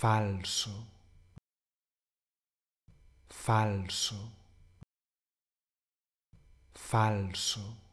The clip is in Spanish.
falso, falso, falso.